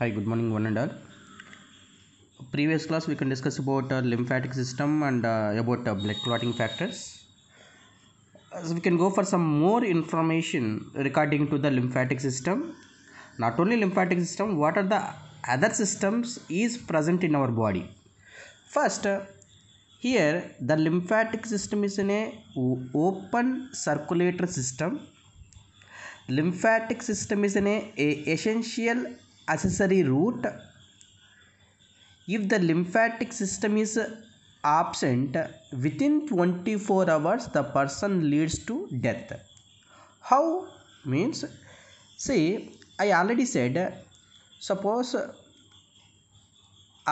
hi good morning one and all previous class we can discuss about uh, lymphatic system and uh, about uh, blood clotting factors so we can go for some more information regarding to the lymphatic system not only lymphatic system what are the other systems is present in our body first uh, here the lymphatic system is in a open circulatory system lymphatic system is an a, a essential accessory route if the lymphatic system is absent within 24 hours the person leads to death how means see i already said suppose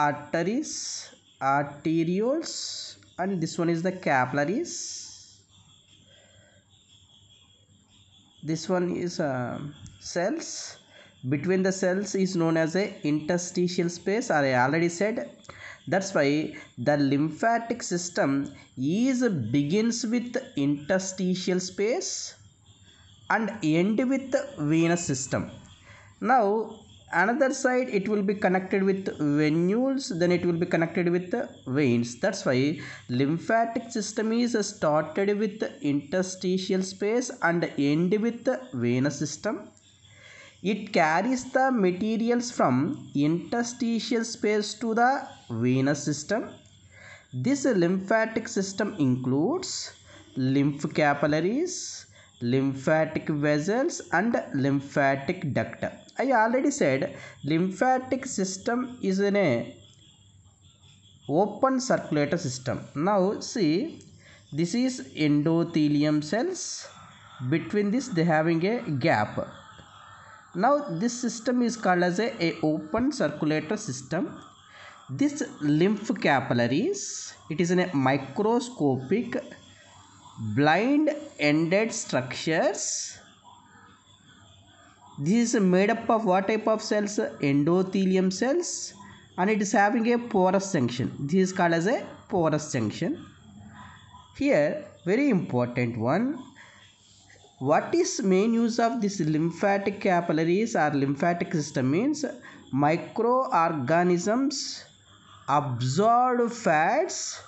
arteries arterioles and this one is the capillaries this one is uh, cells between the cells is known as a interstitial space i already said that's why the lymphatic system is begins with interstitial space and end with venous system now another side it will be connected with venules then it will be connected with veins that's why lymphatic system is started with interstitial space and end with venous system it carries the materials from interstitial space to the venous system. This lymphatic system includes lymph capillaries, lymphatic vessels and lymphatic duct. I already said lymphatic system is in a open circulator system. Now see this is endothelium cells. Between this they having a gap now this system is called as a, a open circulator system this lymph capillaries it is in a microscopic blind ended structures this is made up of what type of cells endothelium cells and it is having a porous junction this is called as a porous junction here very important one what is main use of this lymphatic capillaries or lymphatic system means microorganisms absorb fats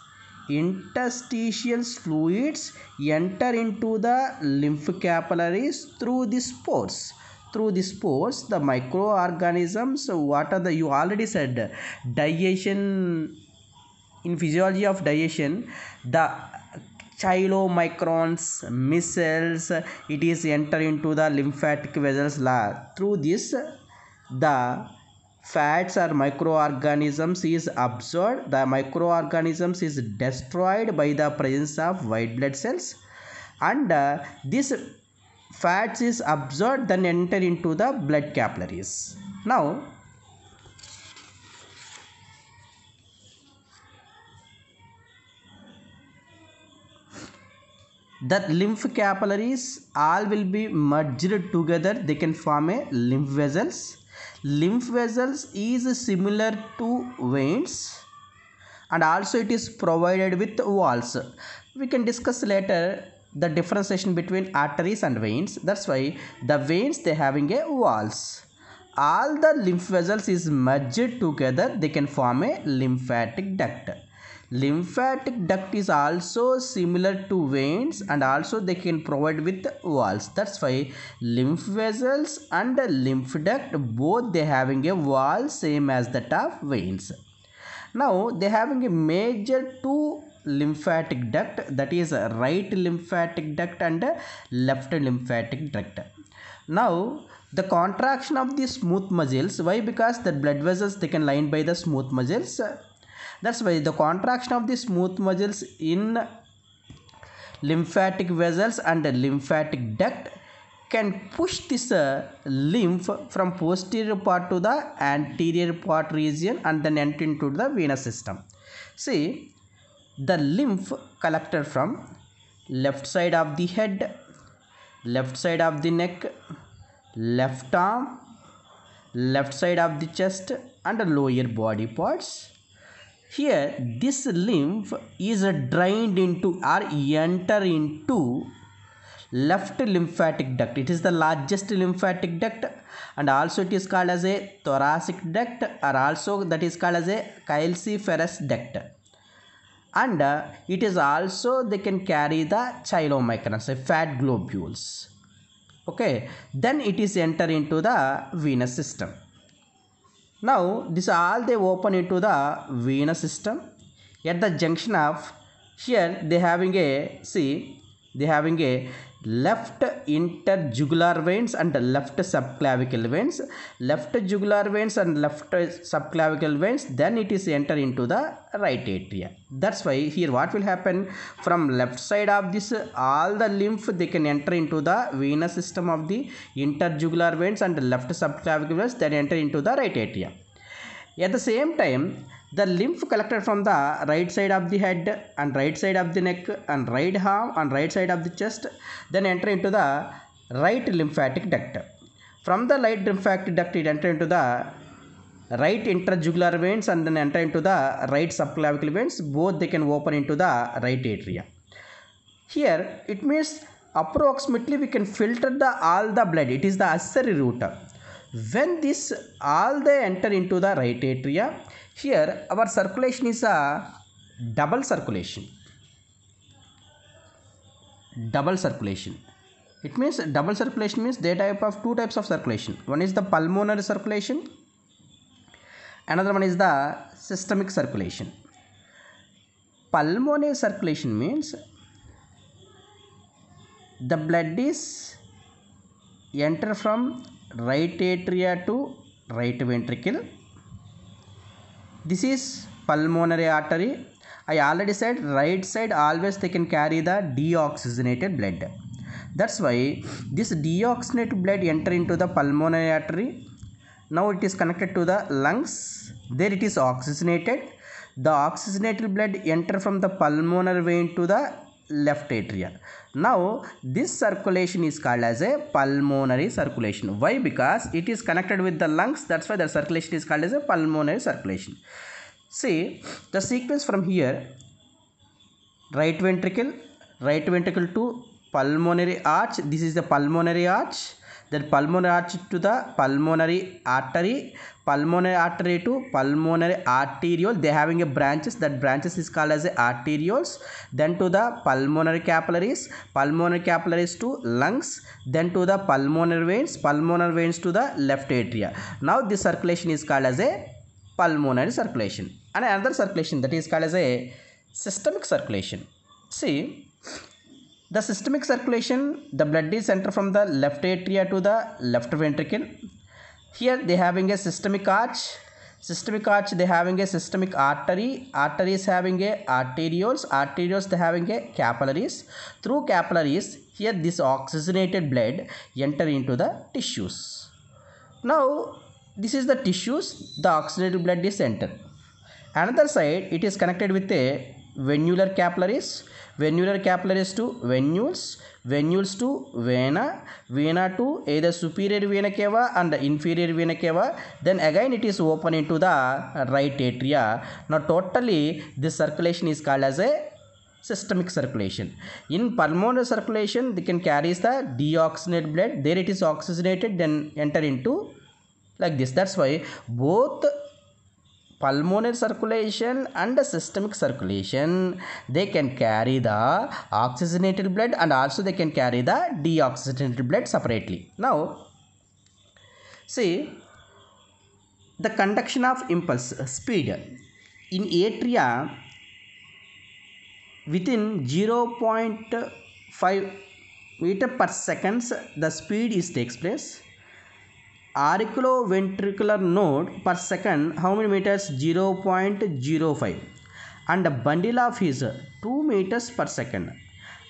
interstitial fluids enter into the lymph capillaries through the pores through the pores the microorganisms what are the you already said digestion in physiology of digestion the chylomicrons, missiles. it is enter into the lymphatic vessels. Through this, the fats or microorganisms is absorbed. The microorganisms is destroyed by the presence of white blood cells. And uh, this fats is absorbed then enter into the blood capillaries. Now, that lymph capillaries all will be merged together they can form a lymph vessels lymph vessels is similar to veins and also it is provided with walls we can discuss later the differentiation between arteries and veins that's why the veins they having a walls all the lymph vessels is merged together they can form a lymphatic duct lymphatic duct is also similar to veins and also they can provide with walls that's why lymph vessels and lymph duct both they having a wall same as that of veins now they having a major two lymphatic duct that is right lymphatic duct and left lymphatic duct now the contraction of the smooth muscles why because the blood vessels they can line by the smooth muscles that's why the contraction of the smooth muscles in lymphatic vessels and lymphatic duct can push this uh, lymph from posterior part to the anterior part region and then enter into the venous system. See, the lymph collected from left side of the head, left side of the neck, left arm, left side of the chest and lower body parts here this lymph is drained into or enter into left lymphatic duct. It is the largest lymphatic duct and also it is called as a thoracic duct or also that is called as a calciferous duct. And uh, it is also they can carry the chylomicrons, a fat globules. Okay, then it is enter into the venous system. Now this all they open into the venous system. At the junction of here they having a see they having a left interjugular veins and left subclavicular veins left jugular veins and left subclavicular veins then it is enter into the right atria that's why here what will happen from left side of this all the lymph they can enter into the venous system of the interjugular veins and left subclavicular veins then enter into the right atria at the same time the lymph collected from the right side of the head and right side of the neck and right arm and right side of the chest then enter into the right lymphatic duct. From the right lymphatic duct it enter into the right interjugular veins and then enter into the right subclavicular veins both they can open into the right atria. Here it means approximately we can filter the all the blood it is the accessory route. When this all they enter into the right atria here our circulation is a double circulation. Double circulation. It means double circulation means they type of two types of circulation. One is the pulmonary circulation. Another one is the systemic circulation. Pulmonary circulation means the blood is enter from right atria to right ventricle this is pulmonary artery. I already said right side always they can carry the deoxygenated blood. That's why this deoxygenated blood enter into the pulmonary artery. Now it is connected to the lungs. There it is oxygenated. The oxygenated blood enter from the pulmonary vein to the left atria. Now this circulation is called as a pulmonary circulation. Why? Because it is connected with the lungs. That's why the circulation is called as a pulmonary circulation. See the sequence from here. Right ventricle, right ventricle to pulmonary arch. This is the pulmonary arch then pulmonary artery to the pulmonary artery pulmonary artery to pulmonary arteriole they having a branches that branches is called as arterioles then to the pulmonary capillaries pulmonary capillaries to lungs then to the pulmonary veins pulmonary veins to the left atria now this circulation is called as a pulmonary circulation and another circulation that is called as a systemic circulation see the systemic circulation, the blood is entered from the left atria to the left ventricle. Here they having a systemic arch. Systemic arch they having a systemic artery. Artery is having a arterioles. Arterioles they having a capillaries. Through capillaries here this oxygenated blood enter into the tissues. Now this is the tissues the oxygenated blood is entered. Another side it is connected with a venular capillaries Venular capillaries to venules, venules to vena, vena to either superior vena cava and the inferior vena cava. Then again it is open into the right atria. Now totally this circulation is called as a systemic circulation. In pulmonary circulation, they can carry the deoxygenated blood. There it is oxygenated, then enter into like this. That's why both pulmonary circulation and systemic circulation they can carry the oxygenated blood and also they can carry the deoxygenated blood separately now see the conduction of impulse uh, speed in atria within 0.5 meter per seconds the speed is takes place ventricular node per second how many meters 0.05 and bundle of is 2 meters per second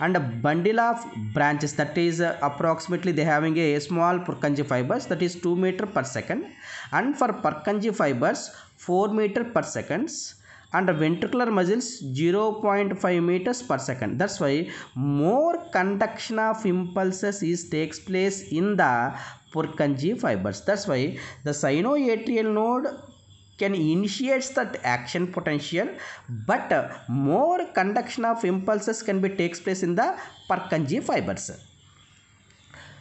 and a bundle of branches that is uh, approximately they having a small Purkinje fibers that is 2 meter per second and for Purkinje fibers 4 meter per seconds and ventricular muscles 0.5 meters per second that's why more conduction of impulses is takes place in the Purkinje fibers. That's why the sinoatrial node can initiate that action potential but uh, more conduction of impulses can be takes place in the Purkinje fibers.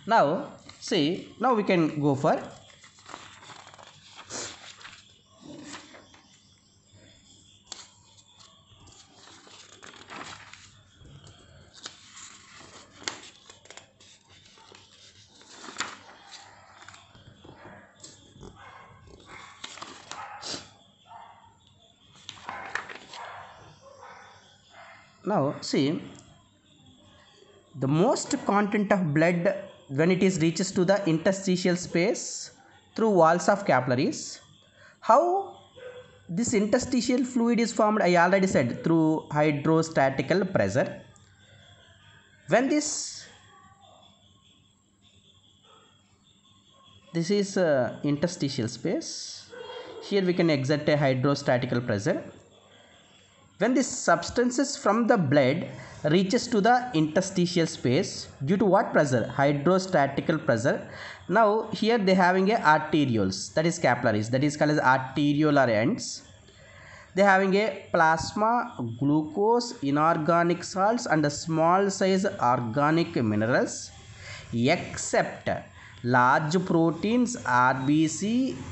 Now see now we can go for now see the most content of blood when it is reaches to the interstitial space through walls of capillaries how this interstitial fluid is formed i already said through hydrostatical pressure when this this is uh, interstitial space here we can exert a hydrostatical pressure when the substances from the blood reaches to the interstitial space due to what pressure hydrostatical pressure now here they having a arterioles that is capillaries that is called as arteriolar ends they having a plasma glucose inorganic salts and small size organic minerals except large proteins rbc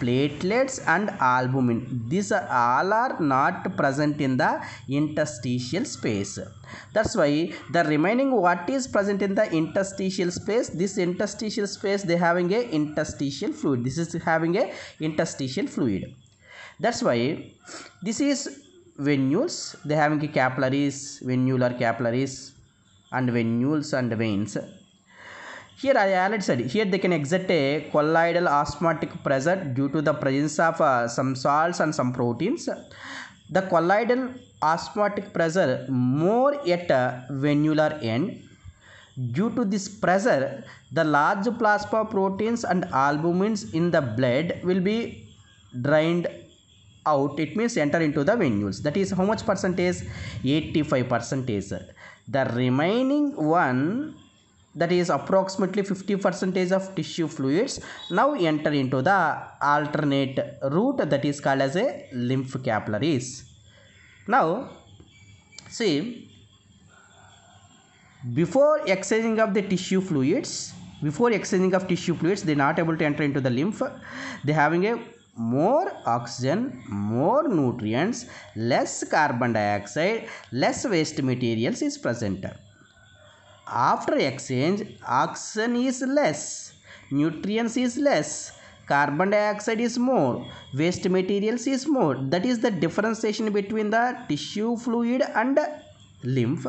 platelets and albumin these are all are not present in the interstitial space that's why the remaining what is present in the interstitial space this interstitial space they having a interstitial fluid this is having a interstitial fluid that's why this is venules they having capillaries venular capillaries and venules and veins here I already said, here they can exert a colloidal osmotic pressure due to the presence of uh, some salts and some proteins. The colloidal osmotic pressure more at a venular end. Due to this pressure, the large plasma proteins and albumins in the blood will be drained out it means enter into the venules that is how much percentage 85 percentage the remaining one that is approximately 50 percentage of tissue fluids now enter into the alternate route that is called as a lymph capillaries now see before exchanging of the tissue fluids before exchanging of tissue fluids they not able to enter into the lymph they having a more oxygen, more nutrients, less carbon dioxide, less waste materials is present. After exchange, oxygen is less, nutrients is less, carbon dioxide is more, waste materials is more. That is the differentiation between the tissue fluid and lymph.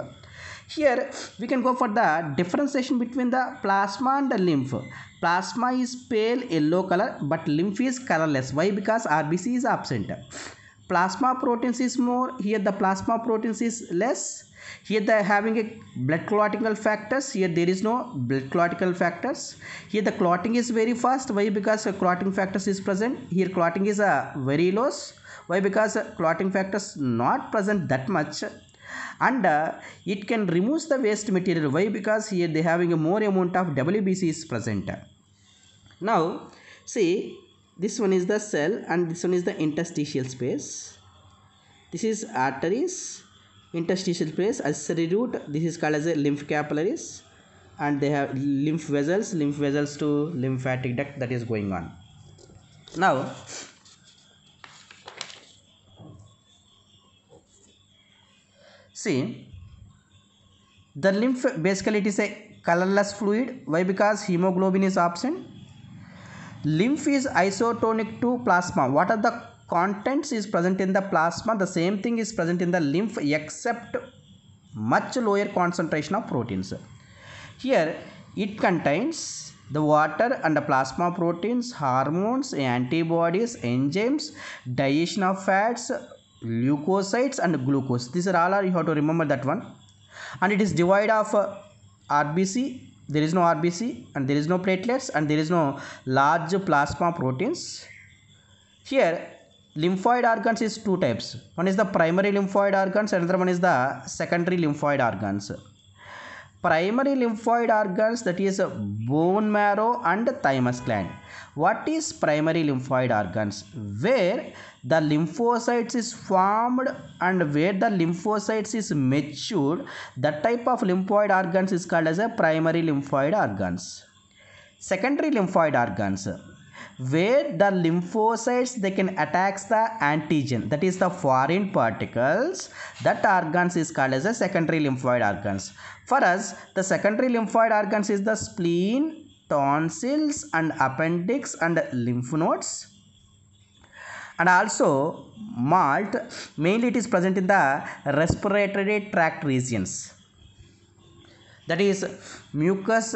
Here we can go for the differentiation between the plasma and the lymph. Plasma is pale yellow color but lymph is colorless. Why? Because RBC is absent. Plasma proteins is more. Here the plasma proteins is less here they are having a blood clotting factors here there is no blood clotting factors here the clotting is very fast why because clotting factors is present here clotting is a uh, very loose. why because clotting factors not present that much and uh, it can remove the waste material why because here they having a more amount of WBC is present now see this one is the cell and this one is the interstitial space this is arteries interstitial space accessory root this is called as a lymph capillaries and they have lymph vessels lymph vessels to lymphatic duct that is going on now see the lymph basically it is a colorless fluid why because hemoglobin is absent lymph is isotonic to plasma what are the contents is present in the plasma, the same thing is present in the lymph except much lower concentration of proteins. Here it contains the water and the plasma proteins, hormones, antibodies, enzymes, digestion of fats, leukocytes and glucose. These are all you have to remember that one. And it is devoid of uh, RBC. There is no RBC and there is no platelets and there is no large plasma proteins. Here lymphoid organs is two types one is the primary lymphoid organs another one is the secondary lymphoid organs primary lymphoid organs that is bone marrow and thymus gland what is primary lymphoid organs where the lymphocytes is formed and where the lymphocytes is matured that type of lymphoid organs is called as a primary lymphoid organs secondary lymphoid organs where the lymphocytes they can attack the antigen that is the foreign particles that organs is called as a secondary lymphoid organs for us the secondary lymphoid organs is the spleen tonsils and appendix and lymph nodes and also malt mainly it is present in the respiratory tract regions that is mucus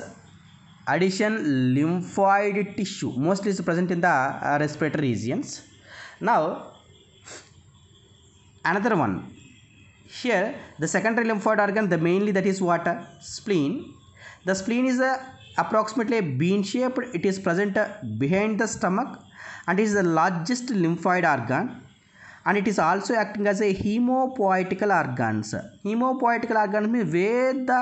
addition lymphoid tissue mostly is present in the uh, respiratory regions now another one here the secondary lymphoid organ the mainly that is water spleen the spleen is a uh, approximately bean shaped it is present uh, behind the stomach and is the largest lymphoid organ and it is also acting as a hemopoietical organs hemopoietical organs means where the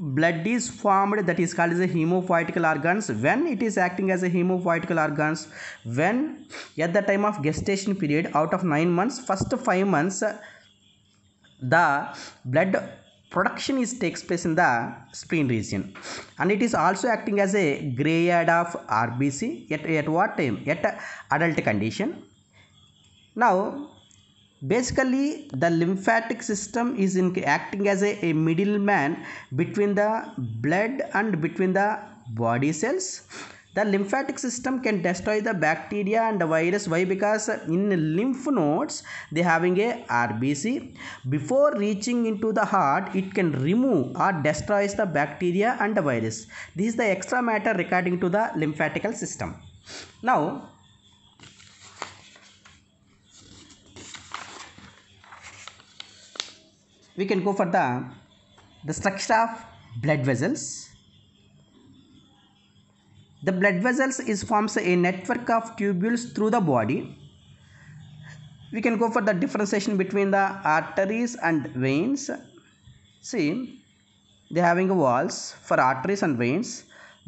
blood is formed that is called as a hemophytical organs when it is acting as a hemophytical organs when at the time of gestation period out of 9 months first 5 months the blood production is takes place in the spleen region and it is also acting as a grayed of rbc at, at what time at adult condition now basically the lymphatic system is in, acting as a, a middleman between the blood and between the body cells the lymphatic system can destroy the bacteria and the virus why because in lymph nodes they having a rbc before reaching into the heart it can remove or destroys the bacteria and the virus this is the extra matter regarding to the lymphatical system now we can go for the the structure of blood vessels the blood vessels is forms a network of tubules through the body we can go for the differentiation between the arteries and veins see they having walls for arteries and veins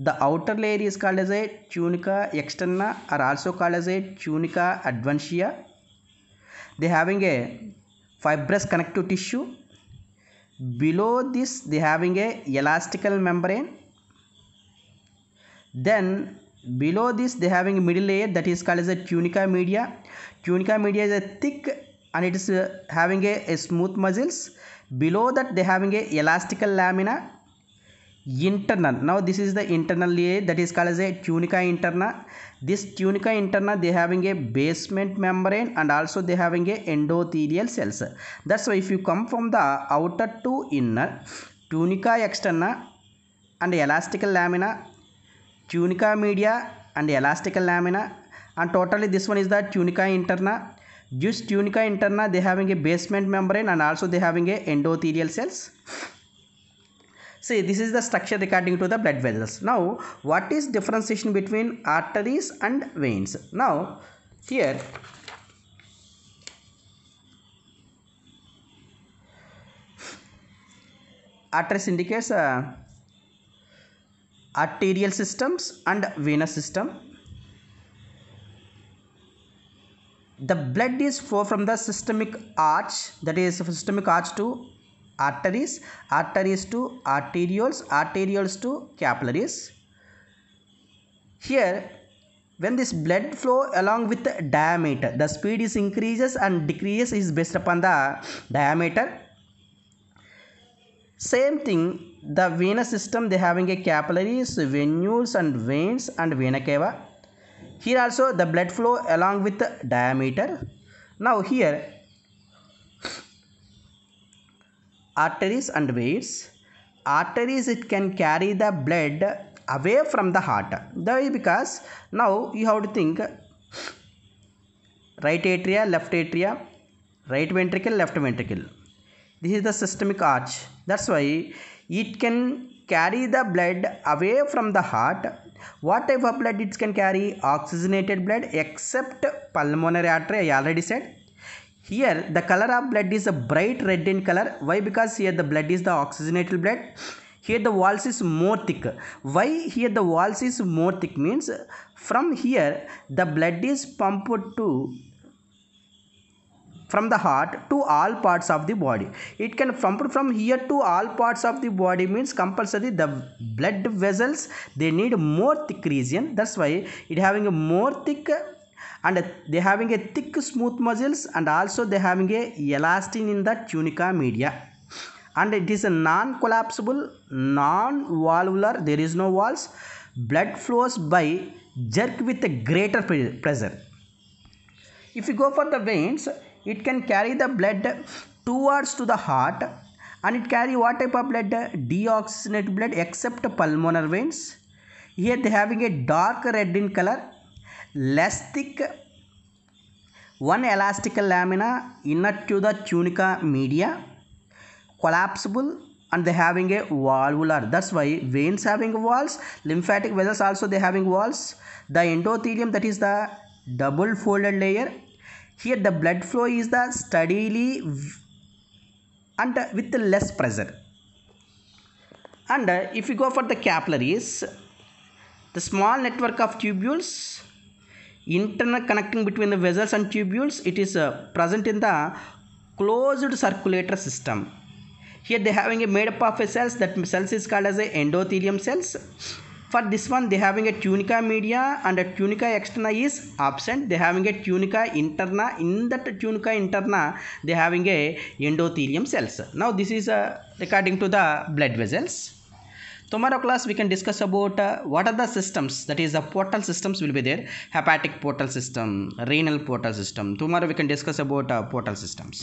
the outer layer is called as a tunica externa or also called as a tunica adventitia they having a fibrous connective tissue below this they having a elastical membrane then below this they having a middle layer that is called as a tunica media tunica media is a thick and it is uh, having a, a smooth muscles below that they having a elastical lamina internal now this is the internal layer that is called as a tunica interna this tunica interna they having a basement membrane and also they having a endothelial cells that's why if you come from the outer to inner tunica externa and elastical lamina tunica media and elastical lamina and totally this one is the tunica interna Just tunica interna they having a basement membrane and also they having a endothelial cells see this is the structure according to the blood vessels now what is differentiation between arteries and veins now here arteries indicates uh, arterial systems and venous system the blood is flow from the systemic arch that is systemic arch to arteries arteries to arterioles arterioles to capillaries here when this blood flow along with the diameter the speed is increases and decreases is based upon the diameter same thing the venous system they having a capillaries venules and veins and vena cava here also the blood flow along with the diameter now here arteries and veins arteries it can carry the blood away from the heart way because now you have to think right atria left atria right ventricle left ventricle this is the systemic arch that's why it can carry the blood away from the heart what type of blood it can carry oxygenated blood except pulmonary artery i already said here the color of blood is a bright red in color why because here the blood is the oxygenated blood here the walls is more thick why here the walls is more thick means from here the blood is pumped to from the heart to all parts of the body it can pump from here to all parts of the body means compulsory the blood vessels they need more thick region that's why it having a more thick and they having a thick smooth muscles and also they having a elastin in the tunica media and it is a non-collapsible non-valvular there is no walls blood flows by jerk with a greater pressure if you go for the veins it can carry the blood towards to the heart and it carry what type of blood deoxygenated blood except pulmonary veins here they having a dark red in color Elastic one elastic lamina inner to the tunica media collapsible and they having a valvular that's why veins having walls lymphatic vessels also they having walls the endothelium that is the double folded layer here the blood flow is the steadily and with less pressure and if you go for the capillaries the small network of tubules internal connecting between the vessels and tubules it is uh, present in the closed circulator system here they having a made up of a cells that cells is called as a endothelium cells for this one they having a tunica media and a tunica externa is absent they having a tunica interna in that tunica interna they having a endothelium cells now this is uh, according to the blood vessels tomorrow class we can discuss about uh, what are the systems that is the portal systems will be there hepatic portal system renal portal system tomorrow we can discuss about uh, portal systems